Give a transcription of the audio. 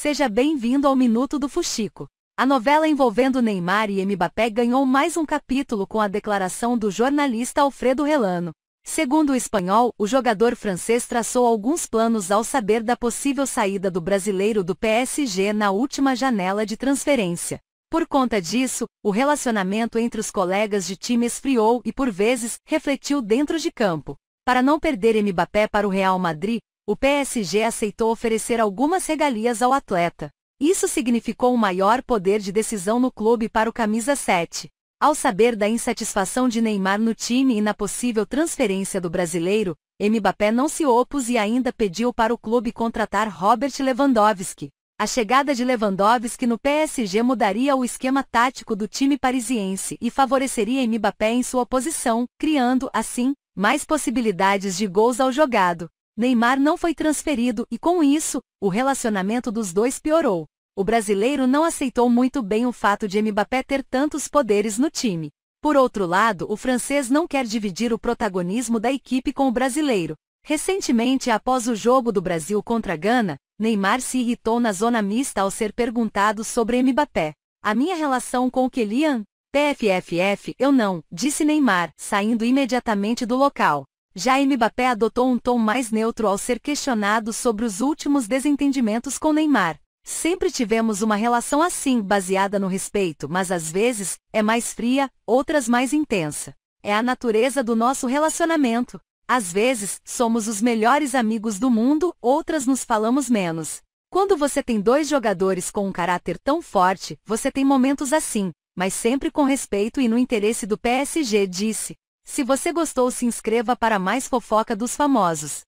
Seja bem-vindo ao Minuto do Fuxico. A novela envolvendo Neymar e Mbappé ganhou mais um capítulo com a declaração do jornalista Alfredo Relano. Segundo o espanhol, o jogador francês traçou alguns planos ao saber da possível saída do brasileiro do PSG na última janela de transferência. Por conta disso, o relacionamento entre os colegas de time esfriou e por vezes refletiu dentro de campo. Para não perder Mbappé para o Real Madrid, o PSG aceitou oferecer algumas regalias ao atleta. Isso significou um maior poder de decisão no clube para o camisa 7. Ao saber da insatisfação de Neymar no time e na possível transferência do brasileiro, Mbappé não se opôs e ainda pediu para o clube contratar Robert Lewandowski. A chegada de Lewandowski no PSG mudaria o esquema tático do time parisiense e favoreceria Mbappé em sua posição, criando, assim, mais possibilidades de gols ao jogado. Neymar não foi transferido e, com isso, o relacionamento dos dois piorou. O brasileiro não aceitou muito bem o fato de Mbappé ter tantos poderes no time. Por outro lado, o francês não quer dividir o protagonismo da equipe com o brasileiro. Recentemente, após o jogo do Brasil contra a Gana, Neymar se irritou na zona mista ao ser perguntado sobre Mbappé. A minha relação com o Kylian? PFFF, eu não, disse Neymar, saindo imediatamente do local. Já Mbappé adotou um tom mais neutro ao ser questionado sobre os últimos desentendimentos com Neymar. Sempre tivemos uma relação assim, baseada no respeito, mas às vezes é mais fria, outras mais intensa. É a natureza do nosso relacionamento. Às vezes, somos os melhores amigos do mundo, outras nos falamos menos. Quando você tem dois jogadores com um caráter tão forte, você tem momentos assim, mas sempre com respeito e no interesse do PSG, disse. Se você gostou se inscreva para mais fofoca dos famosos.